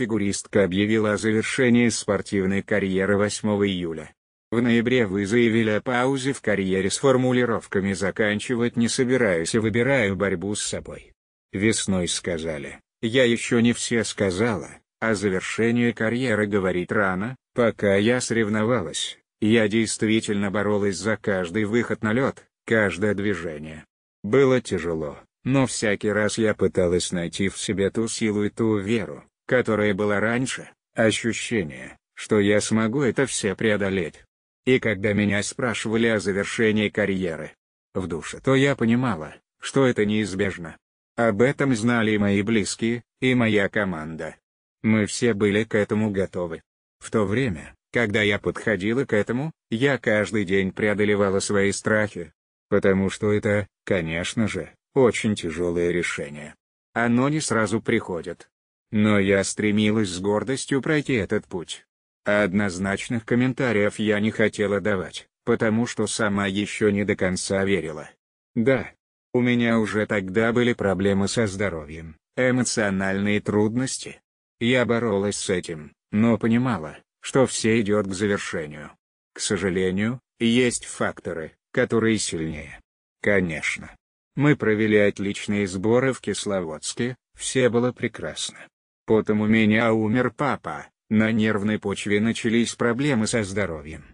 фигуристка объявила о завершении спортивной карьеры 8 июля. В ноябре вы заявили о паузе в карьере с формулировками «заканчивать не собираюсь и а выбираю борьбу с собой». Весной сказали, я еще не все сказала, о завершении карьеры говорить рано, пока я соревновалась, я действительно боролась за каждый выход на лед, каждое движение. Было тяжело, но всякий раз я пыталась найти в себе ту силу и ту веру, которое было раньше, ощущение, что я смогу это все преодолеть. И когда меня спрашивали о завершении карьеры в душе, то я понимала, что это неизбежно. Об этом знали и мои близкие, и моя команда. Мы все были к этому готовы. В то время, когда я подходила к этому, я каждый день преодолевала свои страхи. Потому что это, конечно же, очень тяжелое решение. Оно не сразу приходит. Но я стремилась с гордостью пройти этот путь. Однозначных комментариев я не хотела давать, потому что сама еще не до конца верила. Да, у меня уже тогда были проблемы со здоровьем, эмоциональные трудности. Я боролась с этим, но понимала, что все идет к завершению. К сожалению, есть факторы, которые сильнее. Конечно. Мы провели отличные сборы в Кисловодске, все было прекрасно. Потом у меня умер папа, на нервной почве начались проблемы со здоровьем.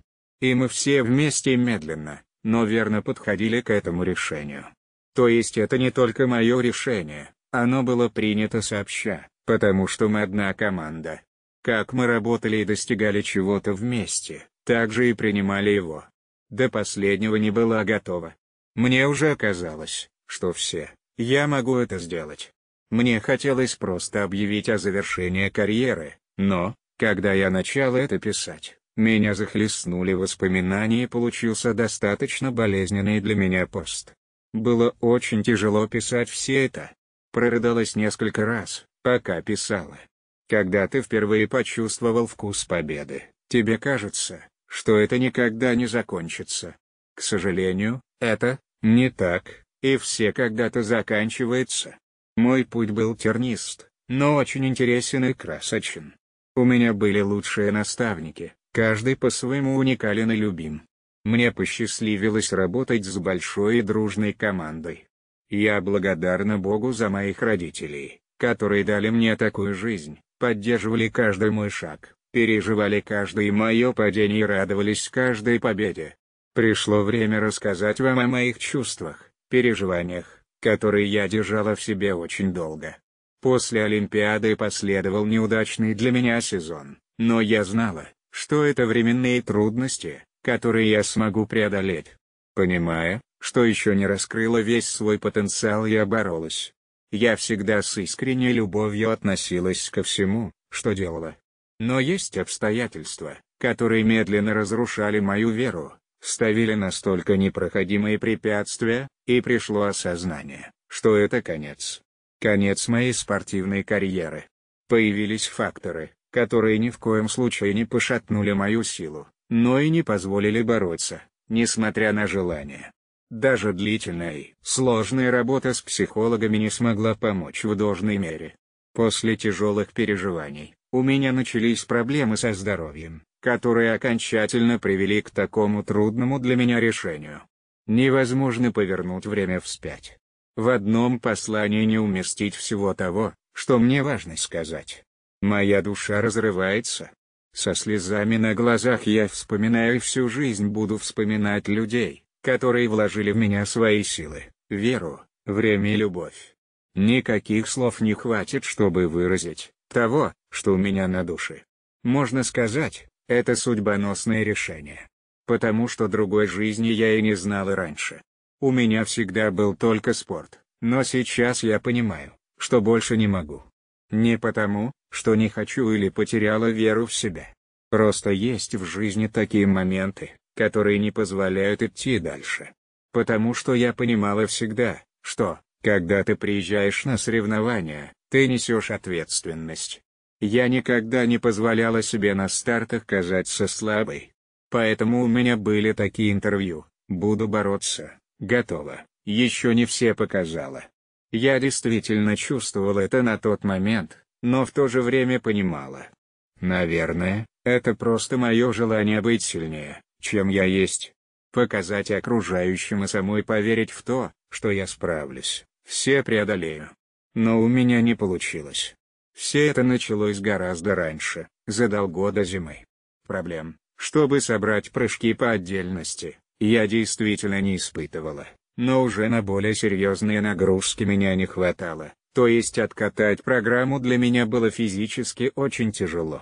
И мы все вместе медленно, но верно подходили к этому решению. То есть это не только мое решение, оно было принято сообща, потому что мы одна команда. Как мы работали и достигали чего-то вместе, так же и принимали его. До последнего не была готова. Мне уже казалось, что все, я могу это сделать. Мне хотелось просто объявить о завершении карьеры, но, когда я начал это писать, меня захлестнули воспоминания и получился достаточно болезненный для меня пост. Было очень тяжело писать все это. Прорыдалось несколько раз, пока писала. Когда ты впервые почувствовал вкус победы, тебе кажется, что это никогда не закончится. К сожалению, это не так, и все когда-то заканчивается. Мой путь был тернист, но очень интересен и красочен. У меня были лучшие наставники, каждый по-своему уникален и любим. Мне посчастливилось работать с большой и дружной командой. Я благодарна Богу за моих родителей, которые дали мне такую жизнь, поддерживали каждый мой шаг, переживали каждое мое падение и радовались каждой победе. Пришло время рассказать вам о моих чувствах, переживаниях, который я держала в себе очень долго. После Олимпиады последовал неудачный для меня сезон, но я знала, что это временные трудности, которые я смогу преодолеть. Понимая, что еще не раскрыла весь свой потенциал я боролась. Я всегда с искренней любовью относилась ко всему, что делала. Но есть обстоятельства, которые медленно разрушали мою веру, ставили настолько непроходимые препятствия, и пришло осознание, что это конец. Конец моей спортивной карьеры. Появились факторы, которые ни в коем случае не пошатнули мою силу, но и не позволили бороться, несмотря на желание. Даже длительная и сложная работа с психологами не смогла помочь в должной мере. После тяжелых переживаний, у меня начались проблемы со здоровьем которые окончательно привели к такому трудному для меня решению. Невозможно повернуть время вспять. В одном послании не уместить всего того, что мне важно сказать. Моя душа разрывается. Со слезами на глазах я вспоминаю всю жизнь буду вспоминать людей, которые вложили в меня свои силы, веру, время и любовь. Никаких слов не хватит, чтобы выразить того, что у меня на душе. Можно сказать, это судьбоносное решение. Потому что другой жизни я и не знал и раньше. У меня всегда был только спорт, но сейчас я понимаю, что больше не могу. Не потому, что не хочу или потеряла веру в себя. Просто есть в жизни такие моменты, которые не позволяют идти дальше. Потому что я понимала всегда, что, когда ты приезжаешь на соревнования, ты несешь ответственность. Я никогда не позволяла себе на стартах казаться слабой. Поэтому у меня были такие интервью, буду бороться, готова, еще не все показала. Я действительно чувствовала это на тот момент, но в то же время понимала. Наверное, это просто мое желание быть сильнее, чем я есть. Показать окружающим и самой поверить в то, что я справлюсь, все преодолею. Но у меня не получилось. Все это началось гораздо раньше, за долго до зимы. Проблем, чтобы собрать прыжки по отдельности, я действительно не испытывала, но уже на более серьезные нагрузки меня не хватало, то есть откатать программу для меня было физически очень тяжело.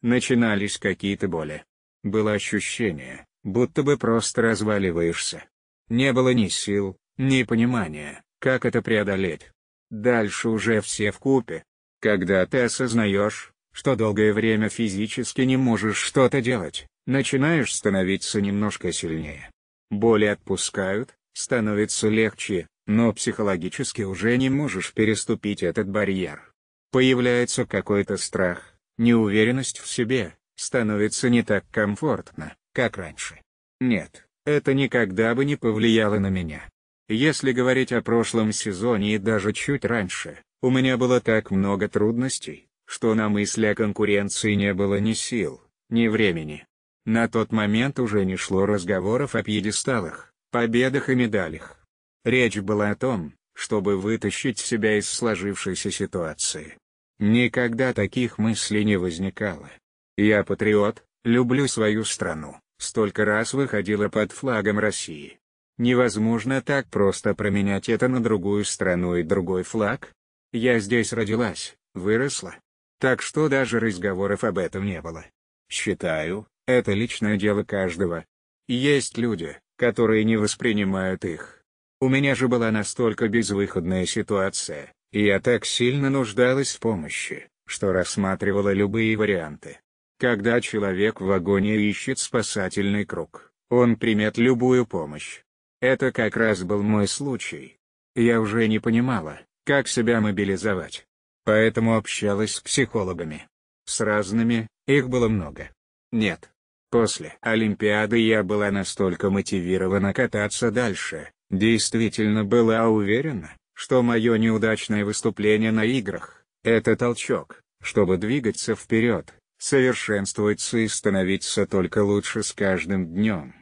Начинались какие-то боли. Было ощущение, будто бы просто разваливаешься. Не было ни сил, ни понимания, как это преодолеть. Дальше уже все в купе, когда ты осознаешь, что долгое время физически не можешь что-то делать, начинаешь становиться немножко сильнее. Боли отпускают, становится легче, но психологически уже не можешь переступить этот барьер. Появляется какой-то страх, неуверенность в себе, становится не так комфортно, как раньше. Нет, это никогда бы не повлияло на меня. Если говорить о прошлом сезоне и даже чуть раньше, у меня было так много трудностей, что на мысли о конкуренции не было ни сил, ни времени. На тот момент уже не шло разговоров о пьедесталах, победах и медалях. Речь была о том, чтобы вытащить себя из сложившейся ситуации. Никогда таких мыслей не возникало. Я патриот, люблю свою страну, столько раз выходила под флагом России. Невозможно так просто променять это на другую страну и другой флаг, я здесь родилась, выросла. Так что даже разговоров об этом не было. Считаю, это личное дело каждого. Есть люди, которые не воспринимают их. У меня же была настолько безвыходная ситуация, и я так сильно нуждалась в помощи, что рассматривала любые варианты. Когда человек в агонии ищет спасательный круг, он примет любую помощь. Это как раз был мой случай. Я уже не понимала, как себя мобилизовать. Поэтому общалась с психологами. С разными, их было много. Нет. После Олимпиады я была настолько мотивирована кататься дальше, действительно была уверена, что мое неудачное выступление на играх — это толчок, чтобы двигаться вперед, совершенствоваться и становиться только лучше с каждым днем.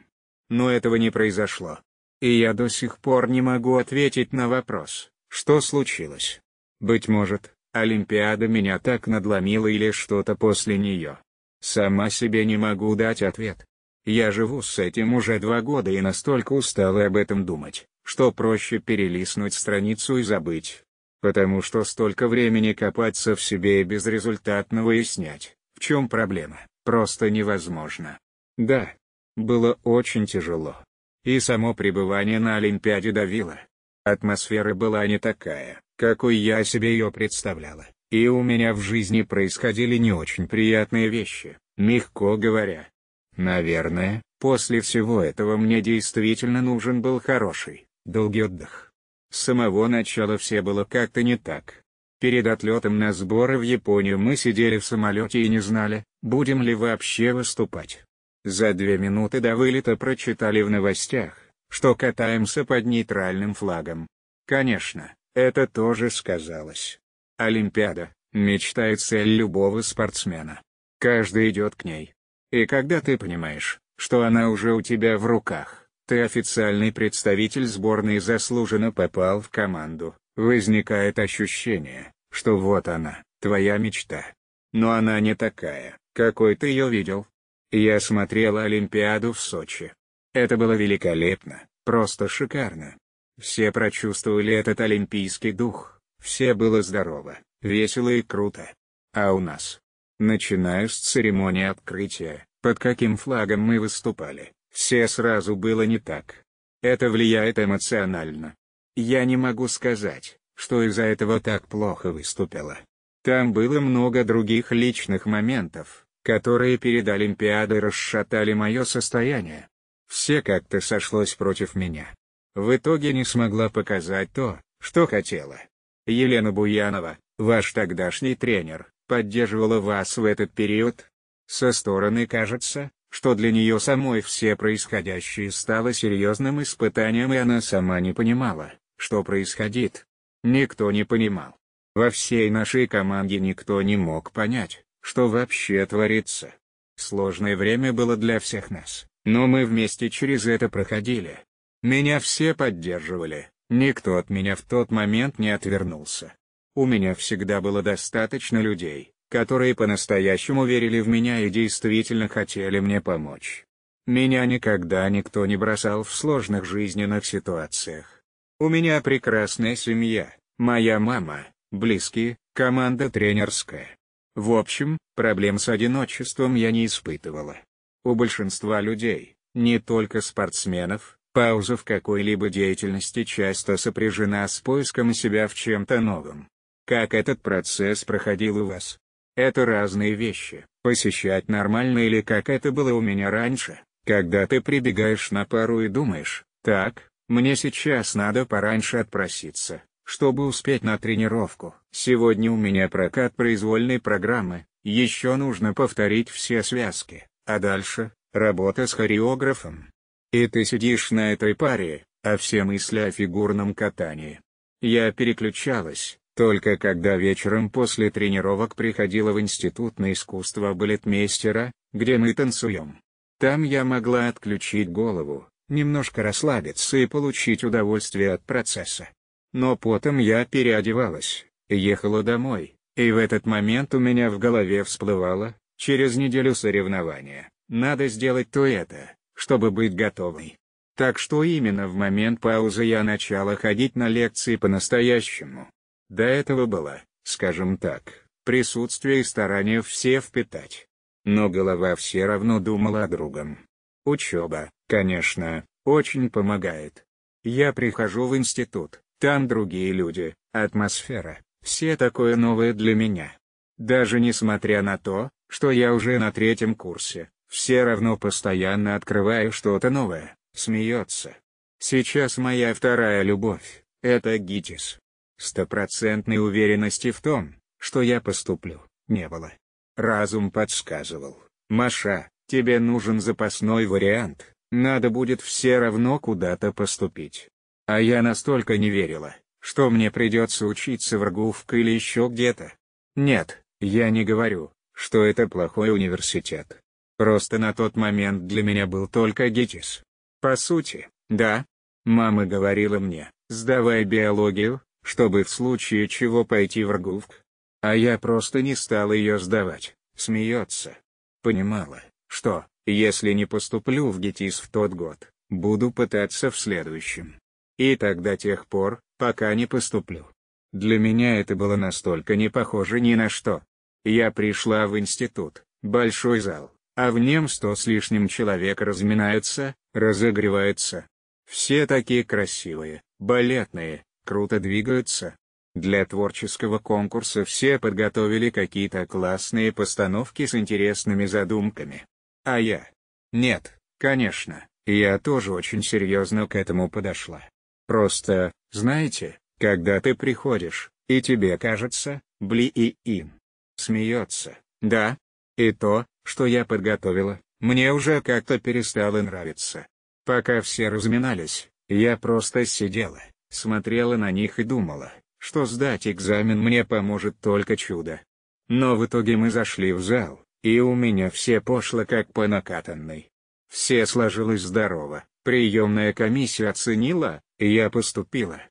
Но этого не произошло. И я до сих пор не могу ответить на вопрос, что случилось? Быть может, Олимпиада меня так надломила или что-то после нее. Сама себе не могу дать ответ. Я живу с этим уже два года и настолько устала об этом думать, что проще перелистнуть страницу и забыть. Потому что столько времени копаться в себе и безрезультатно выяснять, в чем проблема, просто невозможно. Да, было очень тяжело. И само пребывание на Олимпиаде давило, Атмосфера была не такая, какой я себе ее представляла, и у меня в жизни происходили не очень приятные вещи, мягко говоря. Наверное, после всего этого мне действительно нужен был хороший, долгий отдых. С самого начала все было как-то не так. Перед отлетом на сборы в Японию мы сидели в самолете и не знали, будем ли вообще выступать. За две минуты до вылета прочитали в новостях, что катаемся под нейтральным флагом. Конечно, это тоже сказалось. Олимпиада – мечта и цель любого спортсмена. Каждый идет к ней. И когда ты понимаешь, что она уже у тебя в руках, ты официальный представитель сборной заслуженно попал в команду, возникает ощущение, что вот она, твоя мечта. Но она не такая, какой ты ее видел. Я смотрел Олимпиаду в Сочи, это было великолепно, просто шикарно. Все прочувствовали этот олимпийский дух, все было здорово, весело и круто. А у нас? Начиная с церемонии открытия, под каким флагом мы выступали, все сразу было не так. Это влияет эмоционально. Я не могу сказать, что из-за этого так плохо выступила. Там было много других личных моментов, которые перед Олимпиадой расшатали мое состояние. Все как-то сошлось против меня. В итоге не смогла показать то, что хотела. Елена Буянова, ваш тогдашний тренер, поддерживала вас в этот период? Со стороны кажется, что для нее самой все происходящее стало серьезным испытанием и она сама не понимала, что происходит. Никто не понимал. Во всей нашей команде никто не мог понять, что вообще творится. Сложное время было для всех нас. Но мы вместе через это проходили. Меня все поддерживали, никто от меня в тот момент не отвернулся. У меня всегда было достаточно людей, которые по-настоящему верили в меня и действительно хотели мне помочь. Меня никогда никто не бросал в сложных жизненных ситуациях. У меня прекрасная семья, моя мама, близкие, команда тренерская. В общем, проблем с одиночеством я не испытывала. У большинства людей, не только спортсменов, пауза в какой-либо деятельности часто сопряжена с поиском себя в чем-то новом. Как этот процесс проходил у вас? Это разные вещи. Посещать нормально или как это было у меня раньше, когда ты прибегаешь на пару и думаешь, так, мне сейчас надо пораньше отпроситься, чтобы успеть на тренировку. Сегодня у меня прокат произвольной программы, еще нужно повторить все связки а дальше – работа с хореографом. И ты сидишь на этой паре, а все мысли о фигурном катании. Я переключалась, только когда вечером после тренировок приходила в Институт на искусство балетмейстера, где мы танцуем. Там я могла отключить голову, немножко расслабиться и получить удовольствие от процесса. Но потом я переодевалась, ехала домой, и в этот момент у меня в голове всплывало, Через неделю соревнования. Надо сделать то это, чтобы быть готовой. Так что именно в момент паузы я начала ходить на лекции по-настоящему. До этого было, скажем так, присутствие и старание все впитать. Но голова все равно думала о другом. Учеба, конечно, очень помогает. Я прихожу в институт, там другие люди, атмосфера, все такое новое для меня. Даже несмотря на то, что я уже на третьем курсе, все равно постоянно открываю что-то новое, смеется. Сейчас моя вторая любовь, это ГИТИС. Стопроцентной уверенности в том, что я поступлю, не было. Разум подсказывал, Маша, тебе нужен запасной вариант, надо будет все равно куда-то поступить. А я настолько не верила, что мне придется учиться в РГУФК или еще где-то. Нет, я не говорю, что это плохой университет. Просто на тот момент для меня был только ГИТИС. По сути, да. Мама говорила мне, сдавай биологию, чтобы в случае чего пойти в РГУВК. А я просто не стал ее сдавать, смеется. Понимала, что, если не поступлю в ГИТИС в тот год, буду пытаться в следующем. И так до тех пор, пока не поступлю. Для меня это было настолько не похоже ни на что, я пришла в институт, большой зал, а в нем сто с лишним человек разминаются, разогреваются. Все такие красивые, балетные, круто двигаются. Для творческого конкурса все подготовили какие-то классные постановки с интересными задумками. А я? Нет, конечно, я тоже очень серьезно к этому подошла. Просто, знаете, когда ты приходишь, и тебе кажется, бли и им, Смеется, да. И то, что я подготовила, мне уже как-то перестало нравиться. Пока все разминались, я просто сидела, смотрела на них и думала, что сдать экзамен мне поможет только чудо. Но в итоге мы зашли в зал, и у меня все пошло как по накатанной. Все сложилось здорово, приемная комиссия оценила, и я поступила.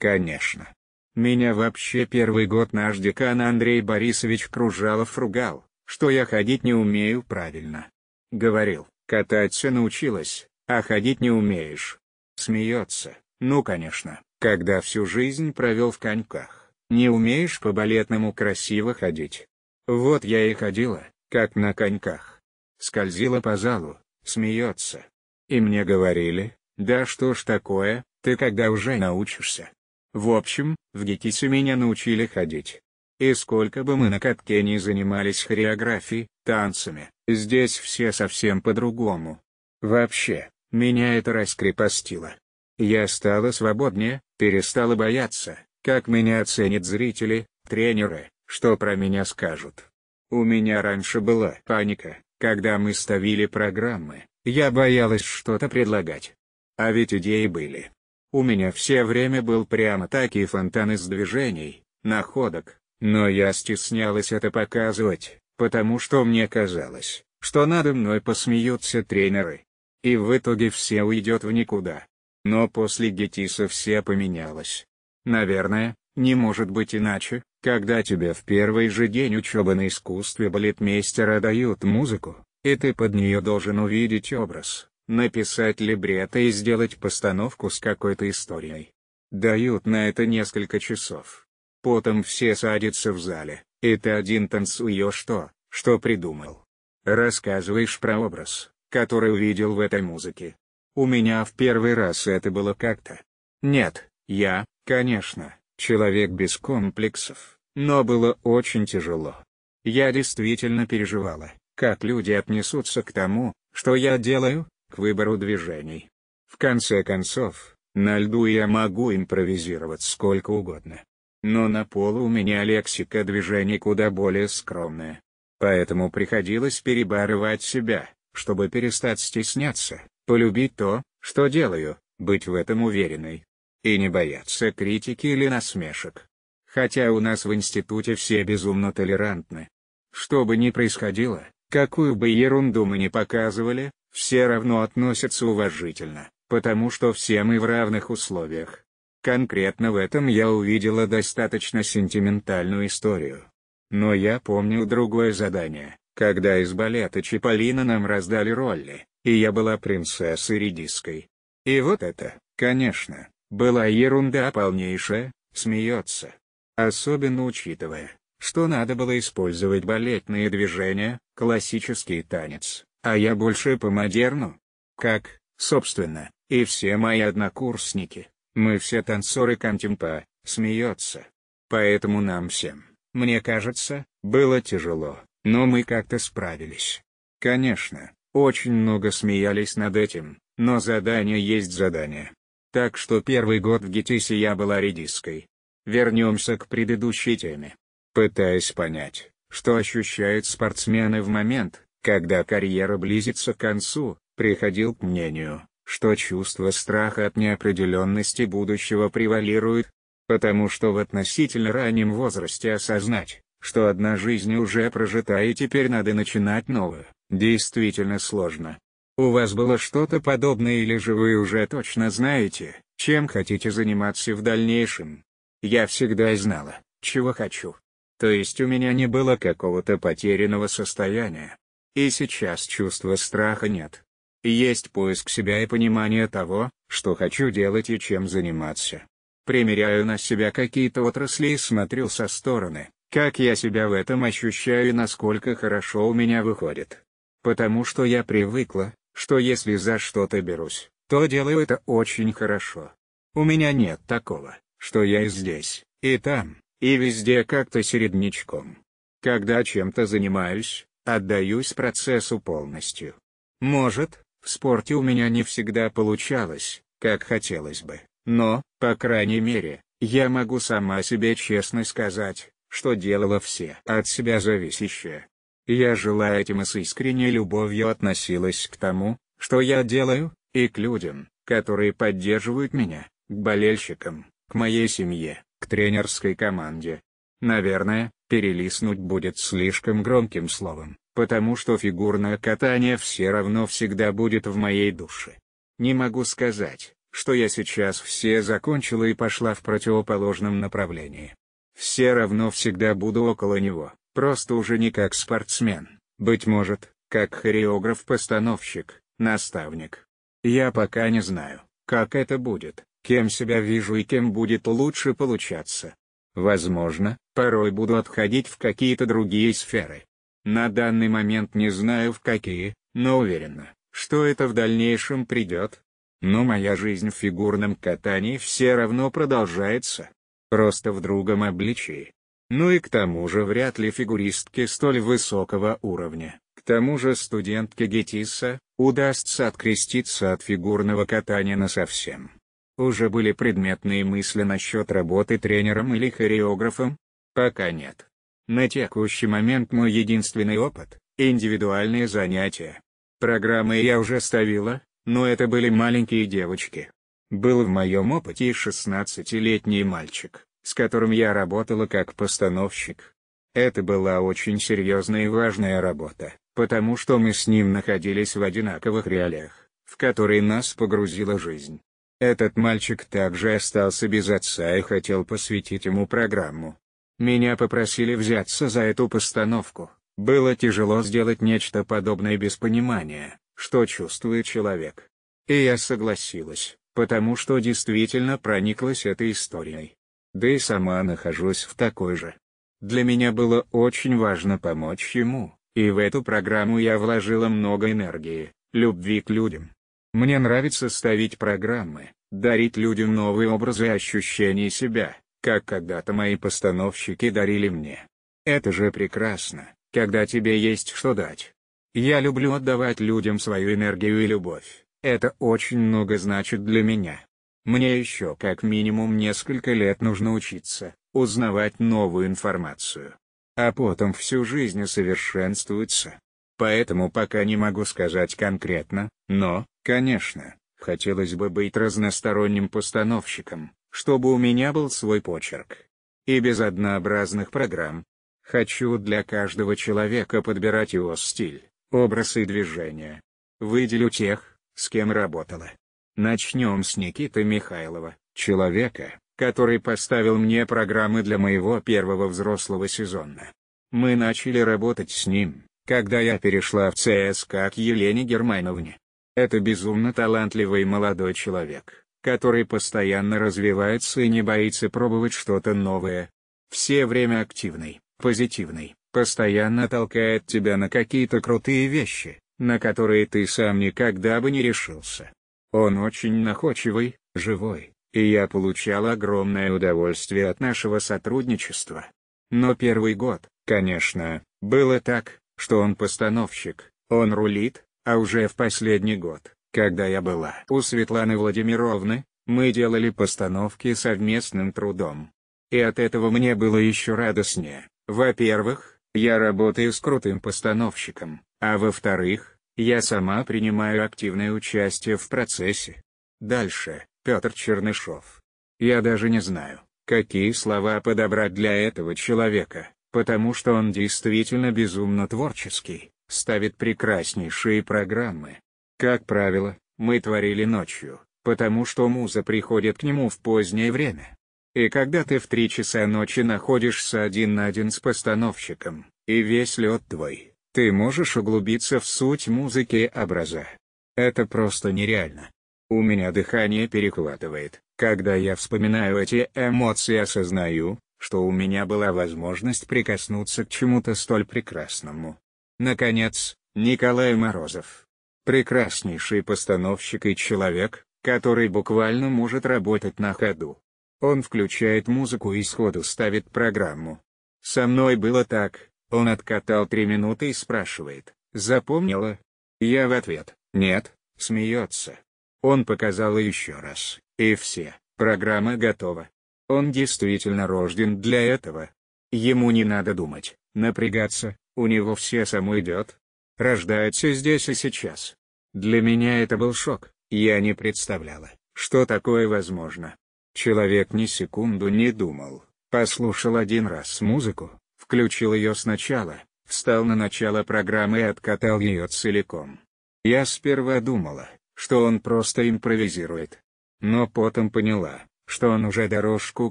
Конечно, меня вообще первый год наш декан Андрей Борисович Кружалов ругал, что я ходить не умею правильно. Говорил, кататься научилась, а ходить не умеешь. Смеется, ну конечно, когда всю жизнь провел в коньках, не умеешь по-балетному красиво ходить. Вот я и ходила, как на коньках. Скользила по залу, смеется. И мне говорили, да что ж такое, ты когда уже научишься. В общем, в ГИКИСе меня научили ходить. И сколько бы мы на катке ни занимались хореографией, танцами, здесь все совсем по-другому. Вообще, меня это раскрепостило. Я стала свободнее, перестала бояться, как меня оценят зрители, тренеры, что про меня скажут. У меня раньше была паника, когда мы ставили программы, я боялась что-то предлагать. А ведь идеи были. У меня все время был прямо такие фонтаны с движений, находок, но я стеснялась это показывать, потому что мне казалось, что надо мной посмеются тренеры. И в итоге все уйдет в никуда. Но после Гетиса все поменялось. Наверное, не может быть иначе, когда тебе в первый же день учебы на искусстве балетмейстера дают музыку, и ты под нее должен увидеть образ, написать либретто и сделать постановку с какой-то историей. Дают на это несколько часов. Потом все садятся в зале, и ты один танцуешь то, что придумал. Рассказываешь про образ, который увидел в этой музыке. У меня в первый раз это было как-то. Нет, я, конечно, человек без комплексов, но было очень тяжело. Я действительно переживала, как люди отнесутся к тому, что я делаю, к выбору движений. В конце концов, на льду я могу импровизировать сколько угодно. Но на полу у меня лексика движений куда более скромная. Поэтому приходилось перебарывать себя, чтобы перестать стесняться, полюбить то, что делаю, быть в этом уверенной. И не бояться критики или насмешек. Хотя у нас в институте все безумно толерантны. Что бы ни происходило, какую бы ерунду мы ни показывали, все равно относятся уважительно, потому что все мы в равных условиях. Конкретно в этом я увидела достаточно сентиментальную историю. Но я помню другое задание, когда из балета Чиполлино нам раздали роли, и я была принцессой редиской. И вот это, конечно, была ерунда полнейшая, смеется. Особенно учитывая, что надо было использовать балетные движения, классический танец, а я больше по модерну. Как, собственно, и все мои однокурсники, мы все танцоры Кантемпа. смеется. Поэтому нам всем, мне кажется, было тяжело, но мы как-то справились. Конечно, очень много смеялись над этим, но задание есть задание. Так что первый год в ГИТИСе я была редиской. Вернемся к предыдущей теме. Пытаясь понять, что ощущают спортсмены в момент, когда карьера близится к концу, приходил к мнению, что чувство страха от неопределенности будущего превалирует, потому что в относительно раннем возрасте осознать, что одна жизнь уже прожита и теперь надо начинать новую, действительно сложно. У вас было что-то подобное или же вы уже точно знаете, чем хотите заниматься в дальнейшем? Я всегда знала, чего хочу. То есть у меня не было какого-то потерянного состояния, и сейчас чувства страха нет. Есть поиск себя и понимание того, что хочу делать и чем заниматься. Примеряю на себя какие-то отрасли и смотрю со стороны, как я себя в этом ощущаю и насколько хорошо у меня выходит. Потому что я привыкла, что если за что-то берусь, то делаю это очень хорошо. У меня нет такого, что я и здесь, и там, и везде как-то середнячком. Когда чем-то занимаюсь, Отдаюсь процессу полностью. Может, в спорте у меня не всегда получалось, как хотелось бы, но, по крайней мере, я могу сама себе честно сказать, что делала все от себя зависящее. Я жила этим и с искренней любовью относилась к тому, что я делаю, и к людям, которые поддерживают меня, к болельщикам, к моей семье, к тренерской команде, Наверное, перелистнуть будет слишком громким словом, потому что фигурное катание все равно всегда будет в моей душе. Не могу сказать, что я сейчас все закончила и пошла в противоположном направлении. Все равно всегда буду около него, просто уже не как спортсмен, быть может, как хореограф-постановщик, наставник. Я пока не знаю, как это будет, кем себя вижу и кем будет лучше получаться. Возможно, порой буду отходить в какие-то другие сферы. На данный момент не знаю в какие, но уверена, что это в дальнейшем придет. Но моя жизнь в фигурном катании все равно продолжается. Просто в другом обличии. Ну и к тому же вряд ли фигуристки столь высокого уровня. К тому же студентке Гетиса удастся откреститься от фигурного катания насовсем. Уже были предметные мысли насчет работы тренером или хореографом? Пока нет. На текущий момент мой единственный опыт – индивидуальные занятия. Программы я уже ставила, но это были маленькие девочки. Был в моем опыте 16-летний мальчик, с которым я работала как постановщик. Это была очень серьезная и важная работа, потому что мы с ним находились в одинаковых реалиях, в которые нас погрузила жизнь. Этот мальчик также остался без отца и хотел посвятить ему программу. Меня попросили взяться за эту постановку. Было тяжело сделать нечто подобное без понимания, что чувствует человек. И я согласилась, потому что действительно прониклась этой историей. Да и сама нахожусь в такой же. Для меня было очень важно помочь ему, и в эту программу я вложила много энергии, любви к людям, мне нравится ставить программы, дарить людям новые образы и ощущения себя, как когда-то мои постановщики дарили мне. Это же прекрасно, когда тебе есть что дать. Я люблю отдавать людям свою энергию и любовь, это очень много значит для меня. Мне еще как минимум несколько лет нужно учиться, узнавать новую информацию. А потом всю жизнь совершенствуется. Поэтому пока не могу сказать конкретно, но, Конечно, хотелось бы быть разносторонним постановщиком, чтобы у меня был свой почерк. И без однообразных программ. Хочу для каждого человека подбирать его стиль, образ и движения. Выделю тех, с кем работала. Начнем с Никиты Михайлова, человека, который поставил мне программы для моего первого взрослого сезона. Мы начали работать с ним, когда я перешла в ЦСКА к Елене Германовне. Это безумно талантливый молодой человек, который постоянно развивается и не боится пробовать что-то новое. Все время активный, позитивный, постоянно толкает тебя на какие-то крутые вещи, на которые ты сам никогда бы не решился. Он очень находчивый, живой, и я получал огромное удовольствие от нашего сотрудничества. Но первый год, конечно, было так, что он постановщик, он рулит, а уже в последний год, когда я была у Светланы Владимировны, мы делали постановки совместным трудом. И от этого мне было еще радостнее. Во-первых, я работаю с крутым постановщиком, а во-вторых, я сама принимаю активное участие в процессе. Дальше, Петр Чернышов. Я даже не знаю, какие слова подобрать для этого человека, потому что он действительно безумно творческий ставит прекраснейшие программы. Как правило, мы творили ночью, потому что муза приходит к нему в позднее время. И когда ты в три часа ночи находишься один на один с постановщиком, и весь лед твой, ты можешь углубиться в суть музыки и образа. Это просто нереально. У меня дыхание перехватывает, когда я вспоминаю эти эмоции осознаю, что у меня была возможность прикоснуться к чему-то столь прекрасному. Наконец, Николай Морозов. Прекраснейший постановщик и человек, который буквально может работать на ходу. Он включает музыку и сходу ставит программу. Со мной было так, он откатал три минуты и спрашивает, запомнила? Я в ответ, нет, смеется. Он показал еще раз, и все, программа готова. Он действительно рожден для этого. Ему не надо думать, напрягаться, у него все само идет. Рождается здесь и сейчас. Для меня это был шок, я не представляла, что такое возможно. Человек ни секунду не думал, послушал один раз музыку, включил ее сначала, встал на начало программы и откатал ее целиком. Я сперва думала, что он просто импровизирует. Но потом поняла, что он уже дорожку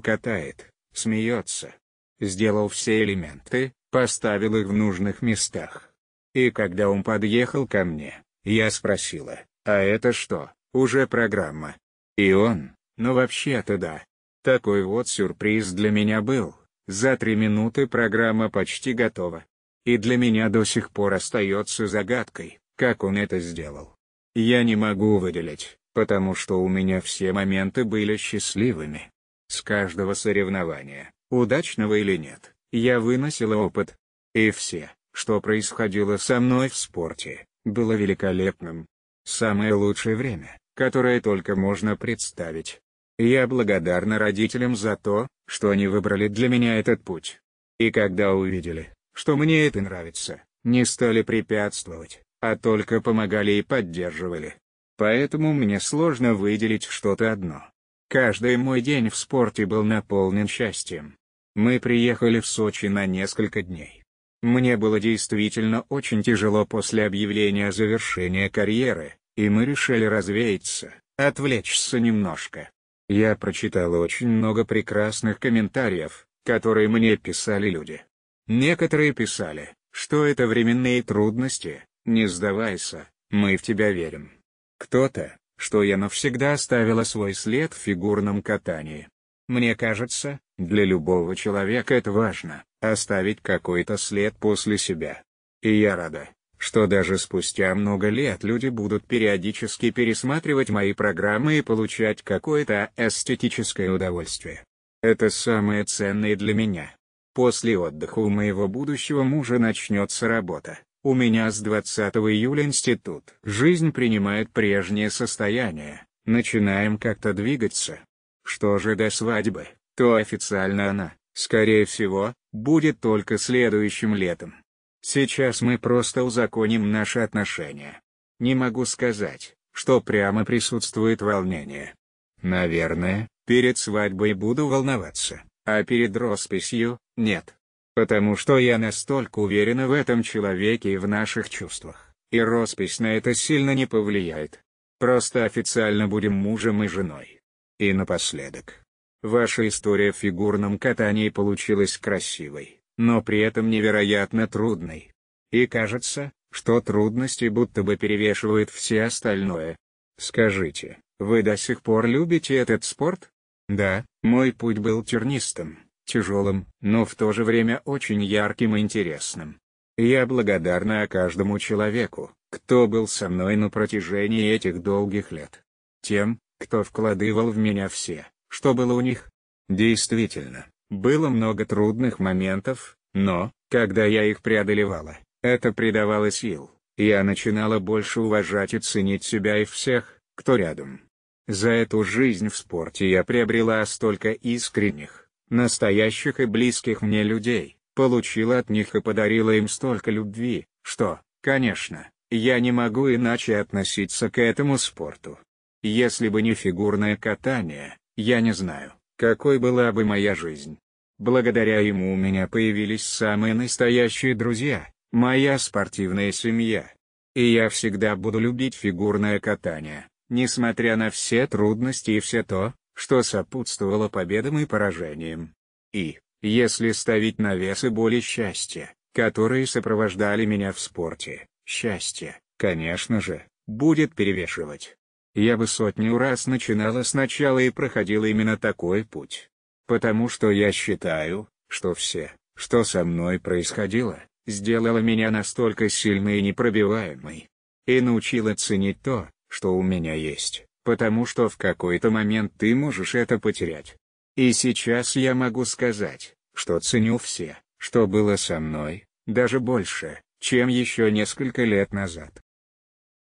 катает, смеется. Сделал все элементы, поставил их в нужных местах. И когда он подъехал ко мне, я спросила, а это что, уже программа? И он, ну вообще-то да. Такой вот сюрприз для меня был, за три минуты программа почти готова. И для меня до сих пор остается загадкой, как он это сделал. Я не могу выделить, потому что у меня все моменты были счастливыми. С каждого соревнования, удачного или нет, я выносила опыт. И все, что происходило со мной в спорте, было великолепным. Самое лучшее время, которое только можно представить. Я благодарна родителям за то, что они выбрали для меня этот путь. И когда увидели, что мне это нравится, не стали препятствовать, а только помогали и поддерживали. Поэтому мне сложно выделить что-то одно. Каждый мой день в спорте был наполнен счастьем. Мы приехали в Сочи на несколько дней. Мне было действительно очень тяжело после объявления завершения карьеры, и мы решили развеяться, отвлечься немножко. Я прочитал очень много прекрасных комментариев, которые мне писали люди. Некоторые писали, что это временные трудности, не сдавайся, мы в тебя верим. Кто-то, что я навсегда оставила свой след в фигурном катании. Мне кажется, для любого человека это важно — оставить какой-то след после себя. И я рада, что даже спустя много лет люди будут периодически пересматривать мои программы и получать какое-то эстетическое удовольствие. Это самое ценное для меня. После отдыха у моего будущего мужа начнется работа. У меня с 20 июля институт. Жизнь принимает прежнее состояние. Начинаем как-то двигаться. Что же до свадьбы, то официально она, скорее всего, будет только следующим летом. Сейчас мы просто узаконим наши отношения. Не могу сказать, что прямо присутствует волнение. Наверное, перед свадьбой буду волноваться, а перед росписью — нет. Потому что я настолько уверена в этом человеке и в наших чувствах, и роспись на это сильно не повлияет. Просто официально будем мужем и женой. И напоследок. Ваша история в фигурном катании получилась красивой, но при этом невероятно трудной. И кажется, что трудности будто бы перевешивают все остальное. Скажите, вы до сих пор любите этот спорт? Да, мой путь был тернистым, тяжелым, но в то же время очень ярким и интересным. Я благодарна каждому человеку, кто был со мной на протяжении этих долгих лет. Тем, кто вкладывал в меня все, что было у них. Действительно, было много трудных моментов, но, когда я их преодолевала, это придавало сил. Я начинала больше уважать и ценить себя и всех, кто рядом. За эту жизнь в спорте я приобрела столько искренних, настоящих и близких мне людей, получила от них и подарила им столько любви, что, конечно, я не могу иначе относиться к этому спорту. Если бы не фигурное катание, я не знаю, какой была бы моя жизнь. Благодаря ему у меня появились самые настоящие друзья, моя спортивная семья. И я всегда буду любить фигурное катание, несмотря на все трудности и все то, что сопутствовало победам и поражениям. И, если ставить на весы боли счастья, которые сопровождали меня в спорте, счастье, конечно же, будет перевешивать. Я бы сотню раз начинала сначала и проходила именно такой путь. Потому что я считаю, что все, что со мной происходило, сделало меня настолько сильной и непробиваемой. И научила ценить то, что у меня есть, потому что в какой-то момент ты можешь это потерять. И сейчас я могу сказать, что ценю все, что было со мной, даже больше, чем еще несколько лет назад.